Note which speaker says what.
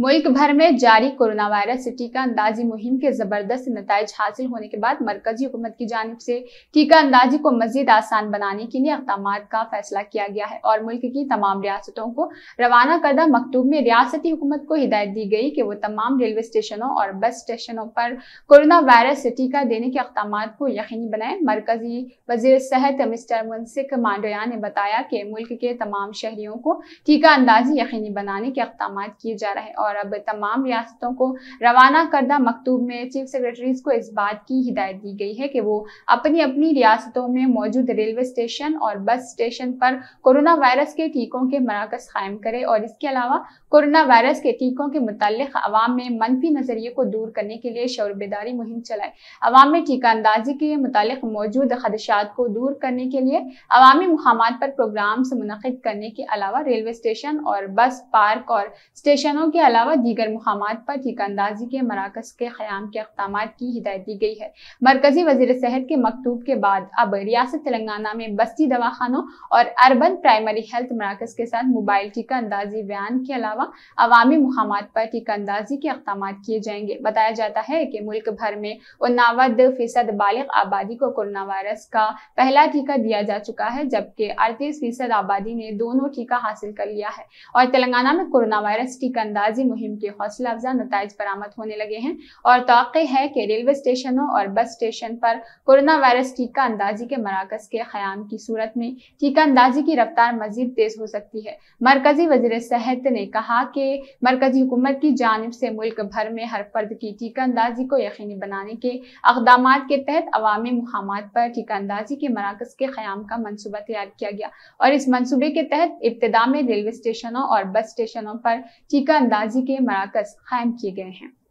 Speaker 1: मुल्क भर में जारी कोरोना वायरस से टीका अंदाजी मुहिम के जबरदस्त नतज हासिल होने के बाद मरकजी हुकूमत की जानब से टीका अंदाजी को मजीद आसान बनाने के लिए इकदाम का फैसला किया गया है और मुल्क की तमाम रियासतों को रवाना करदा मकतूब में रियासती हुकूमत को हिदायत दी गई कि वो तमाम रेलवे स्टेशनों और बस स्टेशनों पर कोरोना वायरस से टीका देने के इकदाम को यकीनी बनाए मरकजी वजीर सेहत मिस्टर मुंसिक मांडोया ने बताया कि मुल्क के तमाम शहरियों को टीका अंदाजी यकीनी बनाने के इकदाम किए जा रहे हैं और अब तमाम रियासतों को रवाना करदा मकतूब में चीफ सेक्रेटरीज को इस बात की हिदायत दी गई है कि वो अपनी अपनी रियासतों में मौजूद रेलवे स्टेशन और बस स्टेशन पर कोरोना वायरस के टीकों के मराकज कायम करें और इसके अलावा कोरोना वायरस के टीकों के मुतलक अवाम में मनफी नजरिए को दूर करने के लिए शौर बेदारी मुहिम चलाए अवाम में टीका अंदाजी के मुतल मौजूद खदशात को दूर करने के लिए अवामी मुकाम पर प्रोग्राम्स मुनद करने के अलावा रेलवे स्टेशन और बस पार्क और स्टेशनों के अलावा दीगर मुकाम पर ठीकानंदाजी के मराकज के क्याम के अकदाम की हिदायत दी गई है मरकजी वजीर सेहत के मकतूब के बाद अब रियासत तेलंगाना में बस्ती दवाखानों और अर्बन प्राइमरी हेल्थ मराकज के साथ मोबाइल टीका अंदाजी बयान के अलावा अवामी मुकाम पर टीका अंदाजी के अकदाम किए जाएंगे बताया जाता है कि मुल्क भर में उन्नावद फीसद बालिक आबादी को कोरोना वायरस का पहला टीका दिया जा चुका है जबकि अड़तीस फीसद आबादी ने दोनों टीका हासिल कर लिया है और तेलंगाना में कोरोना वायरस टीका अंदाजी आगाजी मुहिम के हौसला अफजा नतज बरामद होने लगे हैं और तो है कि रेलवे स्टेशनों और बस स्टेशन पर कोरोना वायरस टीका अंदाजी के मराकज के क्याम की सूरत में टीका अंदाजी की रफ्तार मजीद तेज हो सकती है मरकजी वजी सेहत ने कहा कि मरकजी हुकूमत की जानब से मुल्क भर में हर फर्द की टीका अंदाजी को यकीनी बनाने के अकदाम के तहत अवामी मुकाम पर टीका अंदाजी के मराकज के क्याम का मनसूबा तैयार किया गया और इस मनसूबे के तहत इब्तदा में रेलवे स्टेशनों और बस स्टेशनों पर टीका अंदाजी माजी के मराकज कायम किए गए हैं